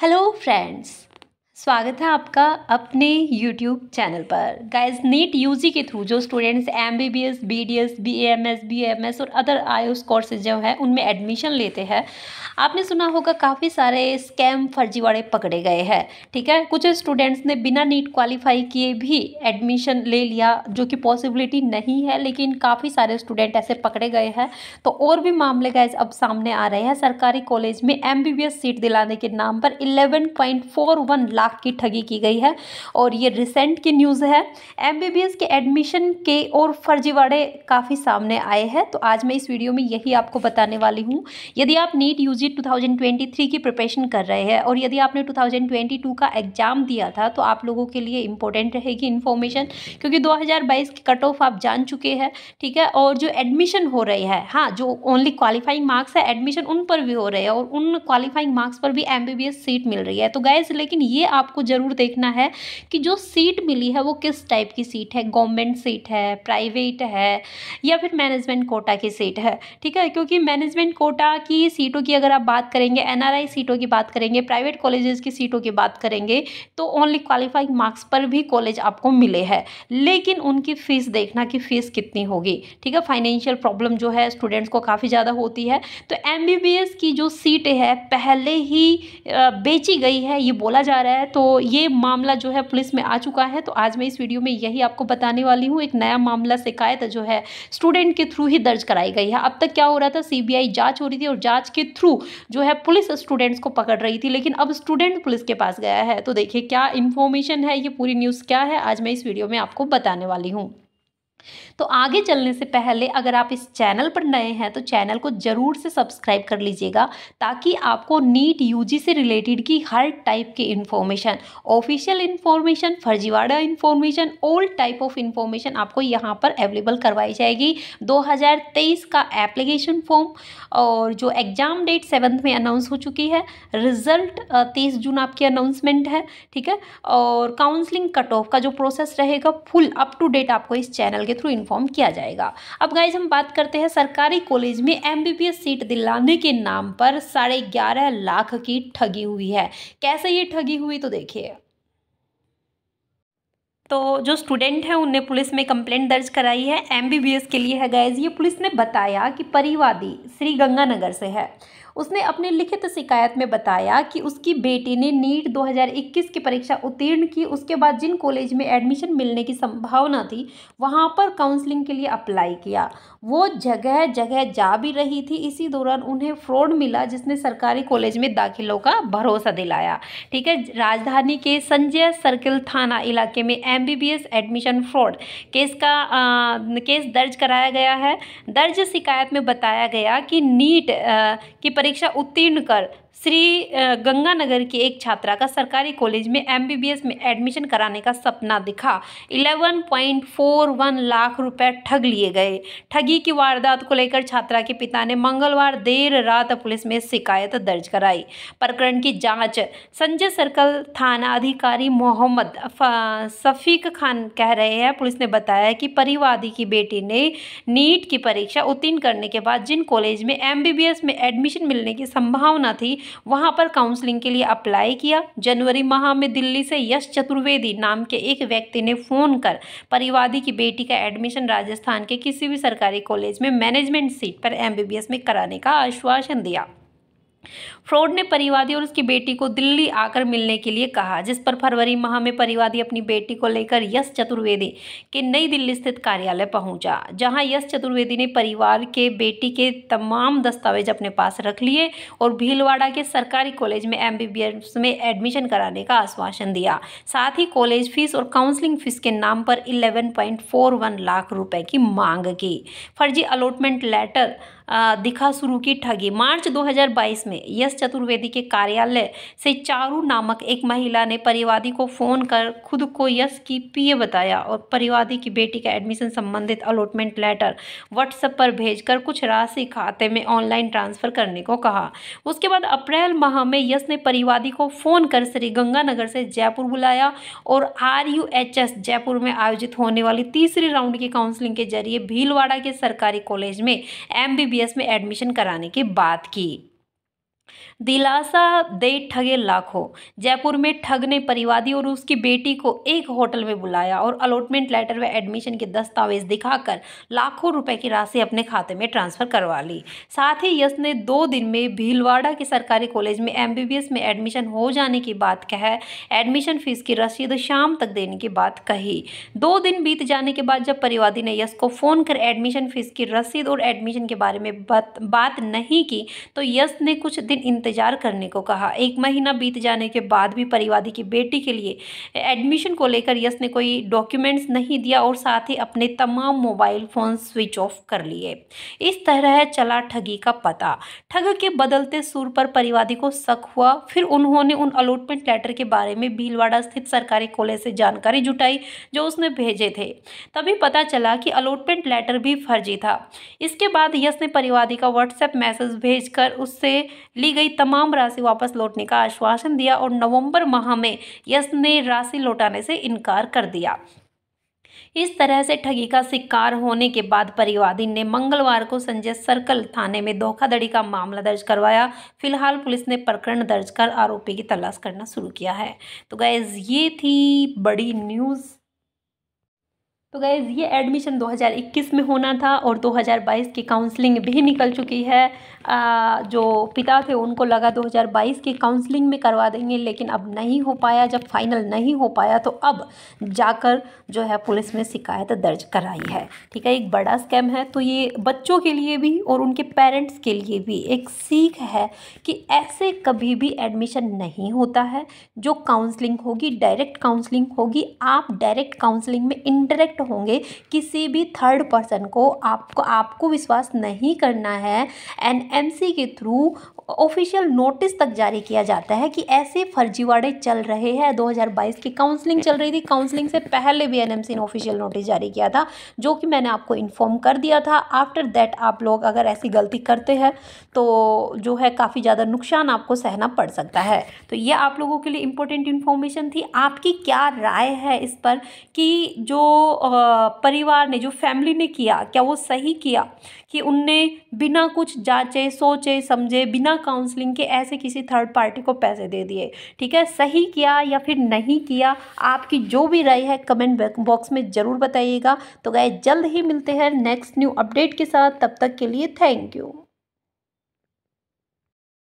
Hello friends, स्वागत है आपका अपने YouTube चैनल पर गाइज नीट यू के थ्रू जो students M B B S B D S B M S B M S और अदर आयुष कोर्सेज जो है उनमें एडमिशन लेते हैं आपने सुना होगा काफ़ी सारे स्कैम फर्जीवाड़े पकड़े गए हैं ठीक है कुछ स्टूडेंट्स ने बिना नीट क्वालिफाई किए भी एडमिशन ले लिया जो कि पॉसिबिलिटी नहीं है लेकिन काफ़ी सारे स्टूडेंट ऐसे पकड़े गए हैं तो और भी मामले गाइज अब सामने आ रहे हैं सरकारी कॉलेज में M B B S seat दिलाने के नाम पर eleven point four one lakh lakh की ठगी की गई है और ये रिसेंट की न्यूज़ है एम के एडमिशन के और फर्जीवाड़े काफ़ी सामने आए हैं तो आज मैं इस वीडियो में यही आपको बताने वाली हूँ यदि आप नीट यू जी की प्रिपरेशन कर रहे हैं और यदि आपने टू का एग्ज़ाम दिया था तो आप लोगों के लिए इम्पोर्टेंट रहेगी इन्फॉर्मेशन क्योंकि दो की कट ऑफ आप जान चुके हैं ठीक है और जो एडमिशन हो रहे हैं हाँ जो ओनली क्वालिफाइंग मार्क्स है एडमिशन उन पर भी हो रहे हैं और उन क्वालिफाइंग मार्क्स पर भी एमबीबीएस सीट मिल रही है तो गैस लेकिन ये आपको ज़रूर देखना है कि जो सीट मिली है वो किस टाइप की सीट है गवर्नमेंट सीट है प्राइवेट है या फिर मैनेजमेंट कोटा की सीट है ठीक है क्योंकि मैनेजमेंट कोटा की सीटों की अगर आप बात करेंगे एनआरआई सीटों की बात करेंगे प्राइवेट कॉलेजेस की सीटों की बात करेंगे तो ओनली क्वालिफाइंग मार्क्स पर भी कॉलेज आपको मिले हैं लेकिन उनकी फ़ीस देखना कि फ़ीस कितनी होगी ठीक है फाइनेंशियल प्रॉब्लम जो है स्टूडेंट्स को काफ़ी ज़्यादा होती है तो एम की जो सीट है पहले ही बेची गई है ये बोला जा रहा है तो ये मामला जो है पुलिस में आ चुका है तो आज मैं इस वीडियो में यही आपको बताने वाली हूँ एक नया मामला शिकायत जो है स्टूडेंट के थ्रू ही दर्ज कराई गई है अब तक क्या हो रहा था सीबीआई जांच हो रही थी और जांच के थ्रू जो है पुलिस स्टूडेंट्स को पकड़ रही थी लेकिन अब स्टूडेंट पुलिस के पास गया है तो देखिए क्या इन्फॉर्मेशन है ये पूरी न्यूज़ क्या है आज मैं इस वीडियो में आपको बताने वाली हूँ तो आगे चलने से पहले अगर आप इस चैनल पर नए हैं तो चैनल को ज़रूर से सब्सक्राइब कर लीजिएगा ताकि आपको नीट यूजी से रिलेटेड की हर टाइप की इन्फॉर्मेशन ऑफिशियल इन्फॉर्मेशन फर्जीवाड़ा information all type of information आपको यहाँ पर अवेलेबल करवाई जाएगी 2023 का एप्लीकेशन फॉर्म और जो एग्ज़ाम डेट सेवन्थ में अनाउंस हो चुकी है रिजल्ट तेईस जून आपकी अनाउंसमेंट है ठीक है और काउंसलिंग कट ऑफ का जो प्रोसेस रहेगा फुल अप टू डेट आपको इस चैनल के थ्रू इन्फॉर्म किया जाएगा अब गाइज हम बात करते हैं सरकारी कॉलेज में एम सीट दिलाने के नाम पर साढ़े ग्यारह लाख की ठगी हुई है कैसे ये ठगी हुई तो देखिए तो जो स्टूडेंट हैं उनने पुलिस में कंप्लेंट दर्ज कराई है एमबीबीएस के लिए है गैज ये पुलिस ने बताया कि परिवादी श्री गंगानगर से है उसने अपने लिखित शिकायत में बताया कि उसकी बेटी ने नीट 2021 की परीक्षा उत्तीर्ण की उसके बाद जिन कॉलेज में एडमिशन मिलने की संभावना थी वहाँ पर काउंसलिंग के लिए अप्लाई किया वो जगह जगह जा भी रही थी इसी दौरान उन्हें फ्रॉड मिला जिसने सरकारी कॉलेज में दाखिलों का भरोसा दिलाया ठीक है राजधानी के संजय सर्किल थाना इलाके में एम एडमिशन फ्रॉड केस का आ, केस दर्ज कराया गया है दर्ज शिकायत में बताया गया कि नीट आ, की परीक्षा परीक्षा उत्तीर्ण कर श्री गंगानगर की एक छात्रा का सरकारी कॉलेज में एमबीबीएस में एडमिशन कराने का सपना दिखा 11.41 लाख रुपए ठग लिए गए ठगी की वारदात को लेकर छात्रा के पिता ने मंगलवार देर रात पुलिस में शिकायत दर्ज कराई प्रकरण की जांच संजय सर्कल थाना अधिकारी मोहम्मद शफीक खान कह रहे हैं पुलिस ने बताया कि परिवादी की बेटी ने नीट की परीक्षा उत्तीर्ण करने के बाद जिन कॉलेज में एम में एडमिशन मिलने की संभावना थी वहाँ पर काउंसलिंग के लिए अप्लाई किया जनवरी माह में दिल्ली से यश चतुर्वेदी नाम के एक व्यक्ति ने फ़ोन कर परिवादी की बेटी का एडमिशन राजस्थान के किसी भी सरकारी कॉलेज में मैनेजमेंट सीट पर एमबीबीएस में कराने का आश्वासन दिया फ्रॉड ने परिवादी और उसकी बेटी को दिल्ली आकर मिलने के लिए कहा जिस पर फरवरी माह में परिवादी अपनी बेटी को लेकर यश चतुर्वेदी के नई दिल्ली स्थित कार्यालय पहुंचा जहां यश चतुर्वेदी ने परिवार के बेटी के तमाम दस्तावेज अपने पास रख लिए और भीलवाड़ा के सरकारी कॉलेज में एम में एडमिशन कराने का आश्वासन दिया साथ ही कॉलेज फीस और काउंसलिंग फीस के नाम पर इलेवन लाख रुपये की मांग की फर्जी अलॉटमेंट लेटर दिखा शुरू की ठगी मार्च 2022 में यश चतुर्वेदी के कार्यालय से चारू नामक एक महिला ने परिवादी को फ़ोन कर खुद को यश की पीए बताया और परिवादी की बेटी का एडमिशन संबंधित अलॉटमेंट लेटर व्हाट्सएप पर भेजकर कुछ राशि खाते में ऑनलाइन ट्रांसफ़र करने को कहा उसके बाद अप्रैल माह में यश ने परिवादी को फ़ोन कर श्री गंगानगर से जयपुर बुलाया और आर जयपुर में आयोजित होने वाली तीसरी राउंड की काउंसलिंग के जरिए भीलवाड़ा के सरकारी कॉलेज में एम में एडमिशन कराने की बात की दिलासा दे ठगे लाखों जयपुर में ठग ने परिवादी और उसकी बेटी को एक होटल में बुलाया और अलॉटमेंट लेटर व एडमिशन के दस्तावेज दिखाकर लाखों रुपए की राशि अपने खाते में ट्रांसफर करवा ली साथ ही यश ने दो दिन में भीलवाड़ा के सरकारी कॉलेज में एम में एडमिशन हो जाने की बात कह एडमिशन फीस की रसीद शाम तक देने की बात कही दो दिन बीत जाने के बाद जब परिवादी ने यश को फ़ोन कर एडमिशन फीस की रसीद और एडमिशन के बारे में बात, बात नहीं की तो यश ने कुछ दिन इंतजार इंतजार करने को कहा एक महीना बीत जाने के बाद भी परिवादी की बेटी के लिए एडमिशन को लेकर यश ने कोई डॉक्यूमेंट्स नहीं दिया और साथ ही अपने तमाम मोबाइल फ़ोन स्विच ऑफ कर लिए इस तरह चला ठगी का पता ठग के बदलते सुर पर परिवादी को शक हुआ फिर उन्होंने उन अलॉटमेंट लेटर के बारे में भीलवाड़ा स्थित सरकारी कॉलेज से जानकारी जुटाई जो उसने भेजे थे तभी पता चला कि अलॉटमेंट लेटर भी फर्जी था इसके बाद यश ने परिवादी का व्हाट्सएप मैसेज भेजकर उससे ली गई तमाम राशि वापस लौटने का आश्वासन दिया और नवंबर माह में यश ने राशि लौटाने से इनकार कर दिया इस तरह से ठगी का शिकार होने के बाद परिवादी ने मंगलवार को संजय सर्कल थाने में धोखाधड़ी का मामला दर्ज करवाया फिलहाल पुलिस ने प्रकरण दर्ज कर आरोपी की तलाश करना शुरू किया है तो गैज़ ये थी बड़ी न्यूज़ तो गैज़ ये एडमिशन 2021 में होना था और 2022 की काउंसलिंग भी निकल चुकी है आ, जो पिता थे उनको लगा 2022 की काउंसलिंग में करवा देंगे लेकिन अब नहीं हो पाया जब फाइनल नहीं हो पाया तो अब जाकर जो है पुलिस में शिकायत दर्ज कराई है ठीक है एक बड़ा स्कैम है तो ये बच्चों के लिए भी और उनके पेरेंट्स के लिए भी एक सीख है कि ऐसे कभी भी एडमिशन नहीं होता है जो काउंसलिंग होगी डायरेक्ट काउंसलिंग होगी आप डायरेक्ट काउंसलिंग में इनडायरेक्ट होंगे किसी भी थर्ड पर्सन को आपको आपको विश्वास नहीं करना है एनएमसी के थ्रू ऑफिशियल नोटिस तक जारी किया जाता है कि ऐसे फर्जीवाड़े चल रहे हैं 2022 की काउंसलिंग चल रही थी काउंसलिंग से पहले भी एनएमसी ने ऑफिशियल नोटिस जारी किया था जो कि मैंने आपको इन्फॉर्म कर दिया था आफ्टर दैट आप लोग अगर ऐसी गलती करते हैं तो जो है काफ़ी ज़्यादा नुकसान आपको सहना पड़ सकता है तो ये आप लोगों के लिए इम्पोर्टेंट इन्फॉर्मेशन थी आपकी क्या राय है इस पर कि जो परिवार ने जो फैमिली ने किया क्या वो सही किया कि उनने बिना कुछ जांचे सोचे समझे बिना काउंसलिंग के ऐसे किसी थर्ड पार्टी को पैसे दे दिए ठीक है सही किया या फिर नहीं किया आपकी जो भी राय है कमेंट बॉक्स में ज़रूर बताइएगा तो गए जल्द ही मिलते हैं नेक्स्ट न्यू अपडेट के साथ तब तक के लिए थैंक यू